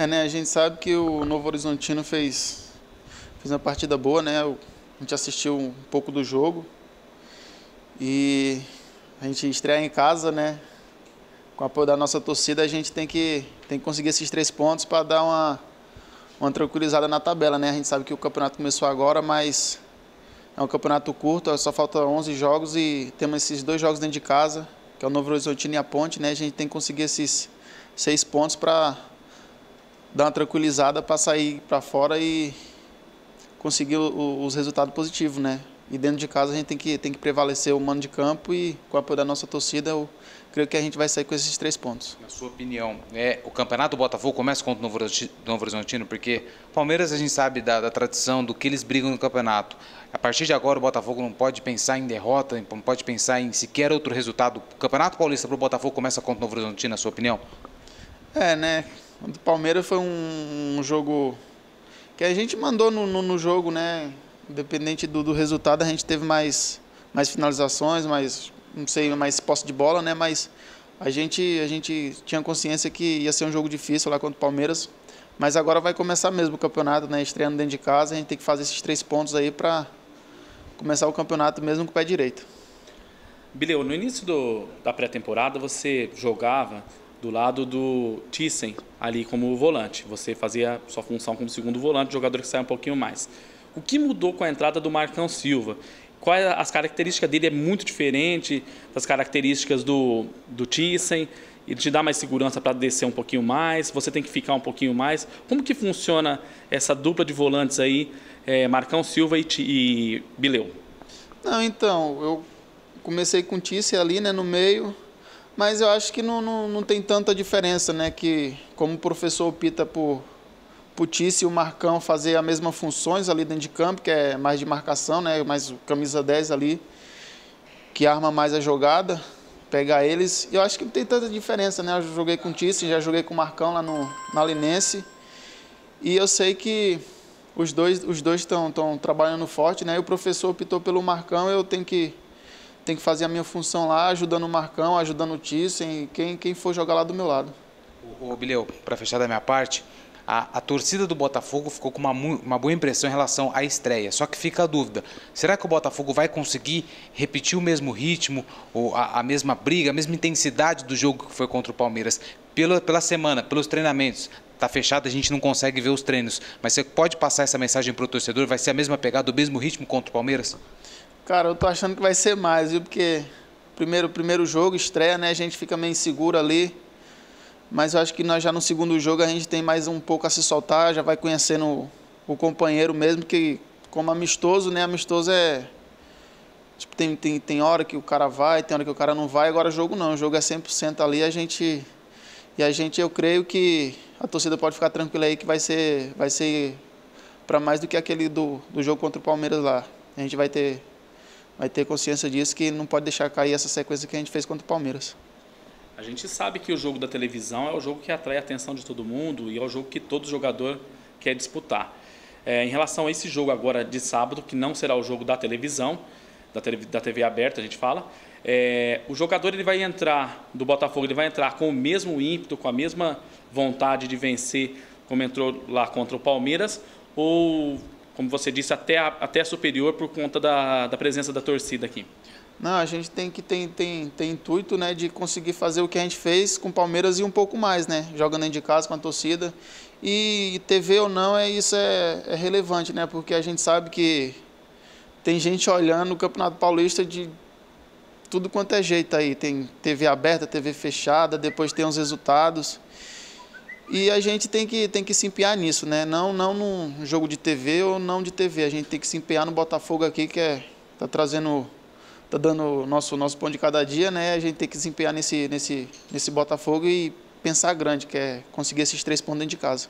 É, né? A gente sabe que o Novo Horizontino fez, fez uma partida boa, né? A gente assistiu um pouco do jogo. E a gente estreia em casa, né? Com o apoio da nossa torcida, a gente tem que, tem que conseguir esses três pontos para dar uma, uma tranquilizada na tabela, né? A gente sabe que o campeonato começou agora, mas é um campeonato curto, só falta 11 jogos e temos esses dois jogos dentro de casa, que é o Novo Horizontino e a Ponte, né? A gente tem que conseguir esses seis pontos para dar uma tranquilizada para sair para fora e conseguir o, os resultados positivos, né? E dentro de casa a gente tem que, tem que prevalecer o mano de campo e com o apoio da nossa torcida, eu creio que a gente vai sair com esses três pontos. Na sua opinião, é, o campeonato do Botafogo começa contra o Novo Horizontino, porque Palmeiras a gente sabe da, da tradição, do que eles brigam no campeonato. A partir de agora o Botafogo não pode pensar em derrota, não pode pensar em sequer outro resultado. O Campeonato Paulista para o Botafogo começa contra o Novo Horizontino, na sua opinião? É, né? O do Palmeiras foi um, um jogo que a gente mandou no, no, no jogo, né? Independente do, do, resultado, a gente teve mais, mais finalizações, mais, não sei, mais posse de bola, né? Mas a gente, a gente tinha consciência que ia ser um jogo difícil lá contra o Palmeiras. Mas agora vai começar mesmo o campeonato, né? Estreando dentro de casa, a gente tem que fazer esses três pontos aí para começar o campeonato mesmo com o pé direito. Bileu, no início do, da pré-temporada você jogava do lado do Thyssen, ali como volante. Você fazia sua função como segundo volante, jogador que sai um pouquinho mais. O que mudou com a entrada do Marcão Silva? Quais é as características dele é muito diferente das características do, do Thyssen? Ele te dá mais segurança para descer um pouquinho mais, você tem que ficar um pouquinho mais. Como que funciona essa dupla de volantes aí, é, Marcão Silva e, e Bileu? Não, então, eu comecei com o Thyssen ali né, no meio, mas eu acho que não, não, não tem tanta diferença, né? Que como o professor opta por Putice e o Marcão fazer a mesma funções ali dentro de campo, que é mais de marcação, né? Mais camisa 10 ali, que arma mais a jogada, pegar eles. Eu acho que não tem tanta diferença, né? Eu joguei com o Tice, já joguei com o Marcão lá no, na Linense. E eu sei que os dois os dois estão trabalhando forte, né? E o professor optou pelo Marcão, eu tenho que tem que fazer a minha função lá, ajudando o Marcão, ajudando o Thyssen, quem, quem for jogar lá do meu lado. Ô, Bileu, para fechar da minha parte, a, a, torcida do Botafogo ficou com uma, uma, boa impressão em relação à estreia. Só que fica a dúvida: será que o Botafogo vai conseguir repetir o mesmo ritmo, ou a, a mesma briga, a mesma intensidade do jogo que foi contra o Palmeiras? Pela, pela semana, pelos treinamentos. Está fechado, a gente não consegue ver os treinos. Mas você pode passar essa mensagem para o torcedor? Vai ser a mesma pegada, o mesmo ritmo contra o Palmeiras? Cara, eu tô achando que vai ser mais, viu? Porque primeiro, primeiro jogo, estreia, né? A gente fica meio inseguro ali. Mas eu acho que nós já no segundo jogo a gente tem mais um pouco a se soltar, já vai conhecendo o companheiro mesmo, que como amistoso, né? Amistoso é. Tipo, tem, tem, tem hora que o cara vai, tem hora que o cara não vai, agora jogo não. O jogo é 100% ali, a gente. E a gente, eu creio que a torcida pode ficar tranquila aí que vai ser, vai ser para mais do que aquele do, do jogo contra o Palmeiras lá. A gente vai ter vai ter consciência disso que não pode deixar cair essa sequência que a gente fez contra o Palmeiras. A gente sabe que o jogo da televisão é o jogo que atrai a atenção de todo mundo e é o jogo que todo jogador quer disputar. É, em relação a esse jogo agora de sábado, que não será o jogo da televisão, da, TV, da TV aberta, a gente fala, é, o jogador ele vai entrar do Botafogo, ele vai entrar com o mesmo ímpeto, com a mesma vontade de vencer, como entrou lá contra o Palmeiras, ou como você disse, até, a, até superior por conta da, da presença da torcida aqui? Não, a gente tem que tem, tem, tem intuito né, de conseguir fazer o que a gente fez com o Palmeiras e um pouco mais, né? Jogando dentro de casa com a torcida. E TV ou não, é, isso é, é relevante, né? Porque a gente sabe que tem gente olhando o Campeonato Paulista de tudo quanto é jeito aí. Tem TV aberta, TV fechada, depois tem os resultados. E a gente tem que, tem que se empenhar nisso, né? Não, não num jogo de TV ou não de TV. A gente tem que se empenhar no Botafogo aqui, que é, tá trazendo. tá dando nosso, nosso pão de cada dia, né? A gente tem que se empenhar nesse, nesse, nesse Botafogo e pensar grande, que é conseguir esses três pontos dentro de casa.